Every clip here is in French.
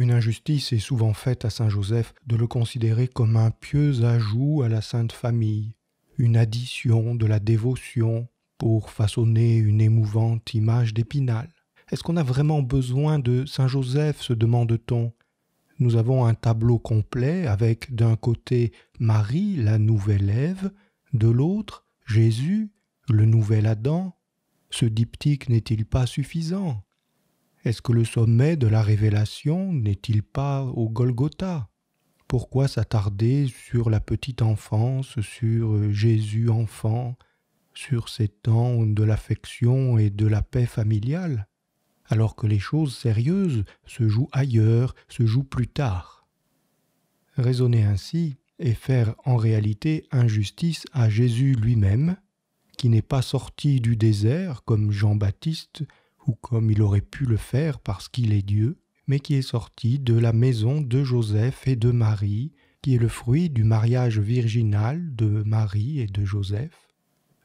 Une injustice est souvent faite à Saint Joseph de le considérer comme un pieux ajout à la Sainte Famille, une addition de la dévotion pour façonner une émouvante image d'épinal. Est-ce qu'on a vraiment besoin de Saint Joseph, se demande-t-on Nous avons un tableau complet avec d'un côté Marie, la nouvelle Ève, de l'autre Jésus, le nouvel Adam. Ce diptyque n'est-il pas suffisant est-ce que le sommet de la révélation n'est-il pas au Golgotha Pourquoi s'attarder sur la petite enfance, sur Jésus enfant, sur ces temps de l'affection et de la paix familiale, alors que les choses sérieuses se jouent ailleurs, se jouent plus tard Raisonner ainsi et faire en réalité injustice à Jésus lui-même, qui n'est pas sorti du désert comme Jean-Baptiste ou comme il aurait pu le faire parce qu'il est Dieu, mais qui est sorti de la maison de Joseph et de Marie, qui est le fruit du mariage virginal de Marie et de Joseph,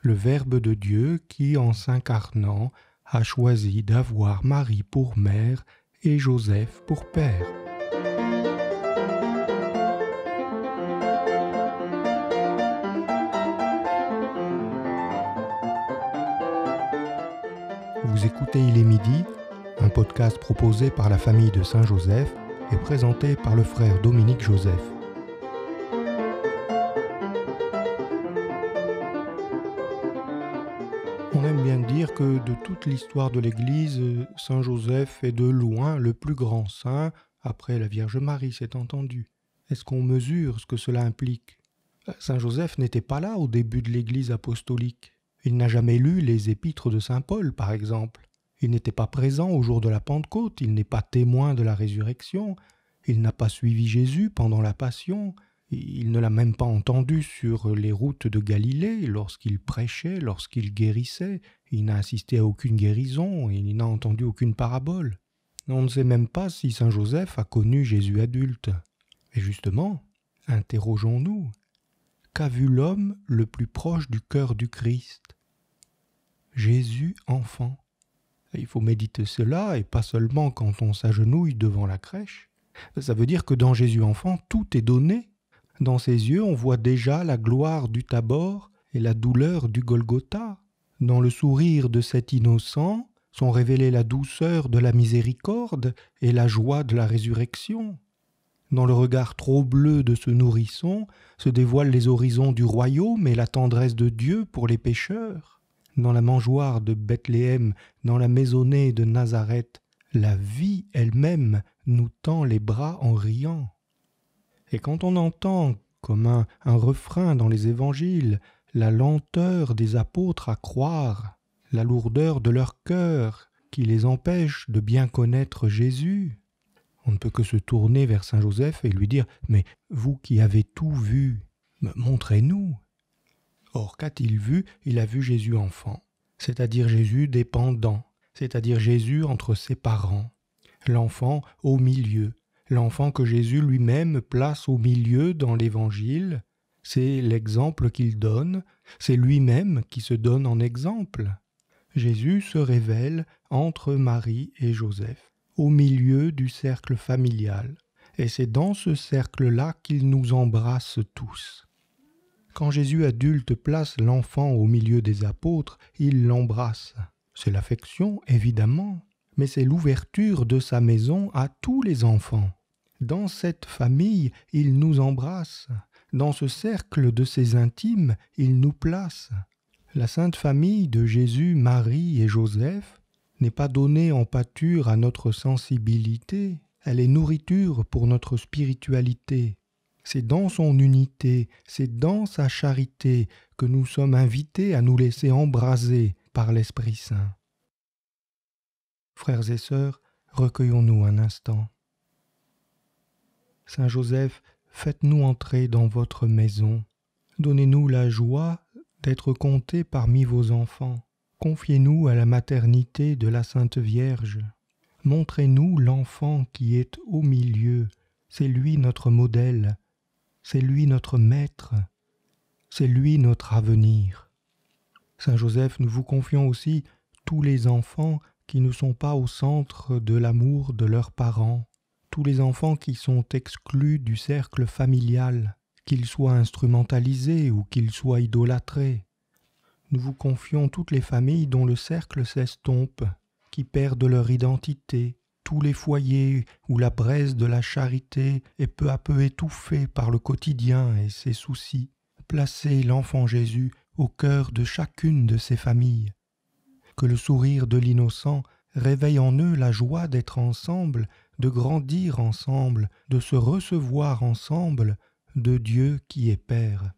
le Verbe de Dieu qui, en s'incarnant, a choisi d'avoir Marie pour mère et Joseph pour père. Vous écoutez Il est midi, un podcast proposé par la famille de Saint-Joseph et présenté par le frère Dominique Joseph. On aime bien dire que de toute l'histoire de l'Église, Saint-Joseph est de loin le plus grand saint, après la Vierge Marie, c'est entendu. Est-ce qu'on mesure ce que cela implique Saint Joseph n'était pas là au début de l'Église apostolique. Il n'a jamais lu les épîtres de Saint Paul, par exemple. Il n'était pas présent au jour de la Pentecôte, il n'est pas témoin de la résurrection, il n'a pas suivi Jésus pendant la Passion, il ne l'a même pas entendu sur les routes de Galilée lorsqu'il prêchait, lorsqu'il guérissait, il n'a assisté à aucune guérison, il n'a entendu aucune parabole. On ne sait même pas si Saint Joseph a connu Jésus adulte. Et justement, interrogeons-nous, qu'a vu l'homme le plus proche du cœur du Christ Jésus enfant. Il faut méditer cela, et pas seulement quand on s'agenouille devant la crèche. Ça veut dire que dans Jésus enfant, tout est donné. Dans ses yeux, on voit déjà la gloire du tabor et la douleur du Golgotha. Dans le sourire de cet innocent sont révélées la douceur de la miséricorde et la joie de la résurrection. Dans le regard trop bleu de ce nourrisson se dévoilent les horizons du royaume et la tendresse de Dieu pour les pécheurs dans la mangeoire de Bethléem, dans la maisonnée de Nazareth, la vie elle-même nous tend les bras en riant. Et quand on entend, comme un, refrain dans les évangiles, la lenteur des apôtres à croire, la lourdeur de leur cœur qui les empêche de bien connaître Jésus, on ne peut que se tourner vers Saint Joseph et lui dire Mais vous qui avez tout vu, montrez-nous Or, qu'a-t-il vu Il a vu Jésus enfant, c'est-à-dire Jésus dépendant, c'est-à-dire Jésus entre ses parents, l'enfant au milieu, l'enfant que Jésus lui-même place au milieu dans l'Évangile, c'est l'exemple qu'il donne, c'est lui-même qui se donne en exemple. Jésus se révèle entre Marie et Joseph, au milieu du cercle familial, et c'est dans ce cercle-là qu'il nous embrasse tous. Quand Jésus adulte place l'enfant au milieu des apôtres, il l'embrasse. C'est l'affection, évidemment, mais c'est l'ouverture de sa maison à tous les enfants. Dans cette famille, il nous embrasse. Dans ce cercle de ses intimes, il nous place. La sainte famille de Jésus, Marie et Joseph n'est pas donnée en pâture à notre sensibilité, elle est nourriture pour notre spiritualité c'est dans son unité, c'est dans sa charité que nous sommes invités à nous laisser embraser par l'Esprit Saint. Frères et sœurs, recueillons-nous un instant. Saint Joseph, faites-nous entrer dans votre maison. Donnez-nous la joie d'être comptés parmi vos enfants. Confiez-nous à la maternité de la Sainte Vierge. Montrez-nous l'enfant qui est au milieu. C'est lui notre modèle. C'est lui notre maître, c'est lui notre avenir. Saint Joseph, nous vous confions aussi tous les enfants qui ne sont pas au centre de l'amour de leurs parents, tous les enfants qui sont exclus du cercle familial, qu'ils soient instrumentalisés ou qu'ils soient idolâtrés. Nous vous confions toutes les familles dont le cercle s'estompe, qui perdent leur identité, tous les foyers où la braise de la charité est peu à peu étouffée par le quotidien et ses soucis, placer l'enfant Jésus au cœur de chacune de ces familles. Que le sourire de l'innocent réveille en eux la joie d'être ensemble, de grandir ensemble, de se recevoir ensemble de Dieu qui est Père.